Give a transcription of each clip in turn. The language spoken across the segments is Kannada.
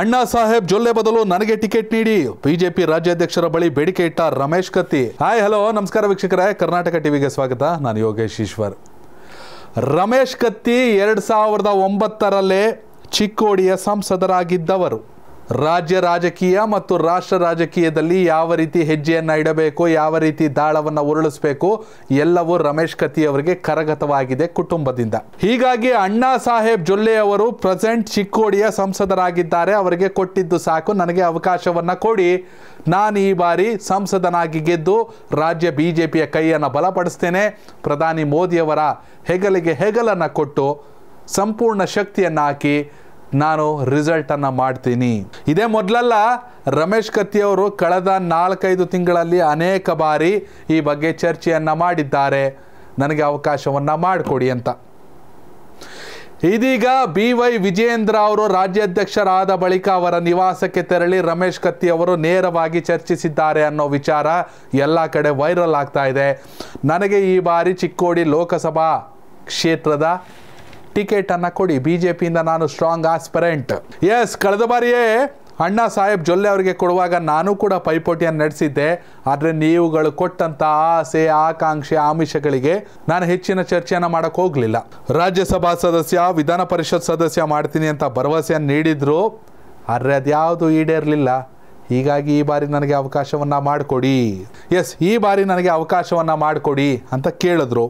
ಅಣ್ಣಾ ಸಾಹೇಬ್ ಜೊಲ್ಲೆ ಬದಲು ನನಗೆ ಟಿಕೆಟ್ ನೀಡಿ ಬಿಜೆಪಿ ರಾಜ್ಯಾಧ್ಯಕ್ಷರ ಬಳಿ ಬೇಡಿಕೆ ಇಟ್ಟ ರಮೇಶ್ ಕತ್ತಿ ಹಾಯ್ ಹಲೋ ನಮಸ್ಕಾರ ವೀಕ್ಷಕರೇ ಕರ್ನಾಟಕ ಟಿವಿಗೆ ಸ್ವಾಗತ ನಾನು ಯೋಗೇಶ್ ಈಶ್ವರ್ ರಮೇಶ್ ಕತ್ತಿ ಎರಡು ಸಾವಿರದ ಒಂಬತ್ತರಲ್ಲೇ ಚಿಕ್ಕೋಡಿಯ ಸಂಸದರಾಗಿದ್ದವರು ರಾಜ್ಯ ರಾಜಕೀಯ ಮತ್ತು ರಾಷ್ಟ್ರ ರಾಜಕೀಯದಲ್ಲಿ ಯಾವ ರೀತಿ ಹೆಜ್ಜೆಯನ್ನು ಇಡಬೇಕು ಯಾವ ರೀತಿ ದಾಳವನ್ನು ಉರುಳಿಸಬೇಕು ಎಲ್ಲವೂ ರಮೇಶ್ ಕತ್ತಿ ಅವರಿಗೆ ಕರಗತವಾಗಿದೆ ಕುಟುಂಬದಿಂದ ಹೀಗಾಗಿ ಅಣ್ಣಾ ಸಾಹೇಬ್ ಜೊಲ್ಲೆ ಅವರು ಪ್ರೆಸೆಂಟ್ ಚಿಕ್ಕೋಡಿಯ ಸಂಸದರಾಗಿದ್ದಾರೆ ಅವರಿಗೆ ಕೊಟ್ಟಿದ್ದು ಸಾಕು ನನಗೆ ಅವಕಾಶವನ್ನು ಕೊಡಿ ನಾನು ಈ ಬಾರಿ ಸಂಸದನಾಗಿ ಗೆದ್ದು ರಾಜ್ಯ ಬಿ ಜೆ ಪಿಯ ಕೈಯನ್ನು ಬಲಪಡಿಸ್ತೇನೆ ಪ್ರಧಾನಿ ಮೋದಿಯವರ ಹೆಗಲಿಗೆ ಹೆಗಲನ್ನು ಕೊಟ್ಟು ಸಂಪೂರ್ಣ ಶಕ್ತಿಯನ್ನು ಹಾಕಿ ನಾನು ರಿಸಲ್ಟನ್ನು ಮಾಡ್ತೀನಿ ಇದೇ ಮೊದಲಲ್ಲ ರಮೇಶ್ ಕತ್ತಿಯವರು ಕಳೆದ ನಾಲ್ಕೈದು ತಿಂಗಳಲ್ಲಿ ಅನೇಕ ಬಾರಿ ಈ ಬಗ್ಗೆ ಚರ್ಚೆಯನ್ನು ಮಾಡಿದ್ದಾರೆ ನನಗೆ ಅವಕಾಶವನ್ನು ಮಾಡಿಕೊಡಿ ಅಂತ ಇದೀಗ ಬಿ ವೈ ವಿಜಯೇಂದ್ರ ಅವರು ರಾಜ್ಯಾಧ್ಯಕ್ಷರಾದ ಬಳಿಕ ಅವರ ನಿವಾಸಕ್ಕೆ ತೆರಳಿ ರಮೇಶ್ ಕತ್ತಿ ಅವರು ನೇರವಾಗಿ ಚರ್ಚಿಸಿದ್ದಾರೆ ಅನ್ನೋ ವಿಚಾರ ಎಲ್ಲ ಕಡೆ ವೈರಲ್ ಆಗ್ತಾ ಇದೆ ನನಗೆ ಈ ಬಾರಿ ಚಿಕ್ಕೋಡಿ ಲೋಕಸಭಾ ಕ್ಷೇತ್ರದ ಟಿಕೆಟ್ ಅನ್ನ ಕೊಡಿ ಬಿಜೆಪಿಯಿಂದ ನಾನು ಸ್ಟ್ರಾಂಗ್ ಆಸ್ಪರೆಂಟ್ ಎಸ್ ಕಳೆದ ಬಾರಿಯೇ ಅಣ್ಣಾ ಸಾಹೇಬ್ ಜೊಲ್ಲೆ ಅವರಿಗೆ ಕೊಡುವಾಗ ನಾನು ಕೂಡ ಪೈಪೋಟಿಯನ್ನು ನಡೆಸಿದ್ದೆ ಆದರೆ ನೀವುಗಳು ಕೊಟ್ಟಂಥ ಆಸೆ ಆಕಾಂಕ್ಷೆ ಆಮಿಷಗಳಿಗೆ ನಾನು ಹೆಚ್ಚಿನ ಚರ್ಚೆಯನ್ನು ಮಾಡಕ್ ಹೋಗಲಿಲ್ಲ ರಾಜ್ಯಸಭಾ ಸದಸ್ಯ ವಿಧಾನ ಪರಿಷತ್ ಸದಸ್ಯ ಮಾಡ್ತೀನಿ ಅಂತ ಭರವಸೆಯನ್ನು ನೀಡಿದ್ರು ಆದರೆ ಅದ್ಯಾವುದು ಈಡೇರಲಿಲ್ಲ ಹೀಗಾಗಿ ಈ ಬಾರಿ ನನಗೆ ಅವಕಾಶವನ್ನು ಮಾಡಿಕೊಡಿ ಎಸ್ ಈ ಬಾರಿ ನನಗೆ ಅವಕಾಶವನ್ನು ಮಾಡಿಕೊಡಿ ಅಂತ ಕೇಳಿದ್ರು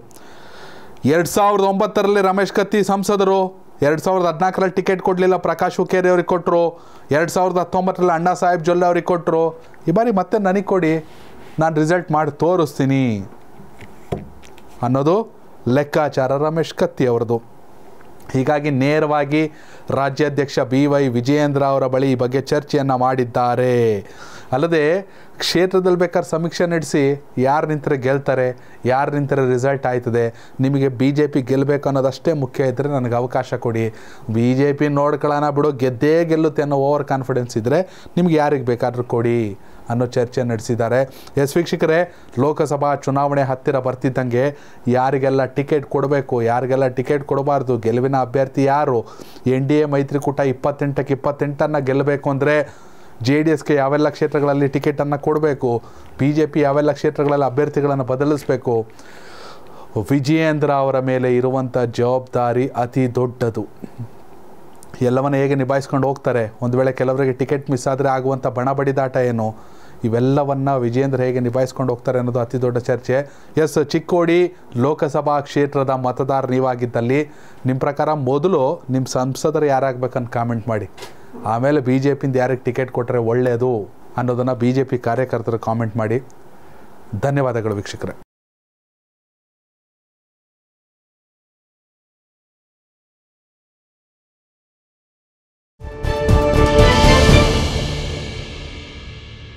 ಎರಡ್ ಸಾವಿರದ ಒಂಬತ್ತರಲ್ಲಿ ರಮೇಶ್ ಕತ್ತಿ ಸಂಸದರು ಎರಡು ಸಾವಿರದ ಹದಿನಾಲ್ಕರಲ್ಲಿ ಟಿಕೆಟ್ ಕೊಡಲಿಲ್ಲ ಪ್ರಕಾಶ್ ಹುಕ್ಕೇರಿ ಅವ್ರಿಗೆ ಕೊಟ್ಟರು ಎರಡು ಸಾವಿರದ ಹತ್ತೊಂಬತ್ತರಲ್ಲಿ ಅಣ್ಣಾ ಸಾಹೇಬ್ ಜೊಲ್ಲೆ ಅವ್ರಿಗೆ ಕೊಟ್ಟರು ಈ ಬಾರಿ ಮತ್ತೆ ನನಗೆ ಕೊಡಿ ನಾನು ರಿಸಲ್ಟ್ ಮಾಡಿ ತೋರಿಸ್ತೀನಿ ಅನ್ನೋದು ಲೆಕ್ಕಾಚಾರ ರಮೇಶ್ ಕತ್ತಿ ಅವರದು ಹೀಗಾಗಿ ನೇರವಾಗಿ ರಾಜ್ಯಾಧ್ಯಕ್ಷ ಬಿ ವೈ ವಿಜಯೇಂದ್ರ ಅವರ ಬಳಿ ಈ ಬಗ್ಗೆ ಚರ್ಚೆಯನ್ನು ಮಾಡಿದ್ದಾರೆ ಅಲ್ಲದೆ ಕ್ಷೇತ್ರದಲ್ಲಿ ಬೇಕಾದ್ರೆ ಸಮೀಕ್ಷೆ ನಡೆಸಿ ಯಾರು ನಿಂತರೆ ಗೆಲ್ತಾರೆ ಯಾರು ನಿಂತರೆ ರಿಸಲ್ಟ್ ಆಯ್ತದೆ ನಿಮಗೆ ಬಿ ಜೆ ಪಿ ಗೆಲ್ಲಬೇಕು ಅನ್ನೋದಷ್ಟೇ ಮುಖ್ಯ ಇದ್ದರೆ ನನಗೆ ಅವಕಾಶ ಕೊಡಿ ಬಿ ಜೆ ಪಿ ನೋಡ್ಕೊಳ್ಳೋಣ ಬಿಡು ಗೆದ್ದೇ ಗೆಲ್ಲುತ್ತೆ ಅನ್ನೋ ಓವರ್ ಕಾನ್ಫಿಡೆನ್ಸ್ ಇದ್ದರೆ ನಿಮ್ಗೆ ಯಾರಿಗೆ ಬೇಕಾದರೂ ಕೊಡಿ ಅನ್ನೋ ಚರ್ಚೆ ನಡೆಸಿದ್ದಾರೆ ಎಸ್ ವೀಕ್ಷಕರೇ ಲೋಕಸಭಾ ಚುನಾವಣೆ ಹತ್ತಿರ ಬರ್ತಿದ್ದಂಗೆ ಯಾರಿಗೆಲ್ಲ ಟಿಕೆಟ್ ಕೊಡಬೇಕು ಯಾರಿಗೆಲ್ಲ ಟಿಕೆಟ್ ಕೊಡಬಾರ್ದು ಗೆಲುವಿನ ಅಭ್ಯರ್ಥಿ ಯಾರು ಎನ್ ಡಿ ಎ ಮೈತ್ರಿಕೂಟ ಇಪ್ಪತ್ತೆಂಟಕ್ಕೆ ಇಪ್ಪತ್ತೆಂಟನ್ನು ಗೆಲ್ಲಬೇಕು ಅಂದರೆ ಜೆ ಡಿ ಎಸ್ಗೆ ಯಾವೆಲ್ಲ ಕ್ಷೇತ್ರಗಳಲ್ಲಿ ಟಿಕೆಟನ್ನು ಕೊಡಬೇಕು ಬಿ ಜೆ ಪಿ ಯಾವೆಲ್ಲ ಕ್ಷೇತ್ರಗಳಲ್ಲಿ ಅಭ್ಯರ್ಥಿಗಳನ್ನು ಬದಲಿಸಬೇಕು ವಿಜಯೇಂದ್ರ ಅವರ ಮೇಲೆ ಇರುವಂಥ ಜವಾಬ್ದಾರಿ ಅತಿ ದೊಡ್ಡದು ಎಲ್ಲವನ್ನ ಹೇಗೆ ನಿಭಾಯಿಸ್ಕೊಂಡು ಹೋಗ್ತಾರೆ ಒಂದು ವೇಳೆ ಕೆಲವರಿಗೆ ಟಿಕೆಟ್ ಮಿಸ್ ಆದರೆ ಆಗುವಂಥ ಬಣ ಬಡಿದಾಟ ಏನು ಇವೆಲ್ಲವನ್ನು ವಿಜಯೇಂದ್ರ ಹೇಗೆ ನಿಭಾಯಿಸ್ಕೊಂಡು ಹೋಗ್ತಾರೆ ಅನ್ನೋದು ಅತಿ ದೊಡ್ಡ ಚರ್ಚೆ ಎಸ್ ಚಿಕ್ಕೋಡಿ ಲೋಕಸಭಾ ಕ್ಷೇತ್ರದ ಮತದಾರ ನೀವಾಗಿದ್ದಲ್ಲಿ ನಿಮ್ಮ ಪ್ರಕಾರ ಮೊದಲು ನಿಮ್ಮ ಸಂಸದರು ಯಾರಾಗಬೇಕಂತ ಕಾಮೆಂಟ್ ಮಾಡಿ ಆಮೇಲೆ ಬಿ ಜೆ ಪಿಯಿಂದ ಯಾರಿಗೆ ಟಿಕೆಟ್ ಕೊಟ್ಟರೆ ಒಳ್ಳೆಯದು ಅನ್ನೋದನ್ನು ಬಿ ಜೆ ಪಿ ಕಾರ್ಯಕರ್ತರು ಕಾಮೆಂಟ್ ಮಾಡಿ ಧನ್ಯವಾದಗಳು ವೀಕ್ಷಕರೇ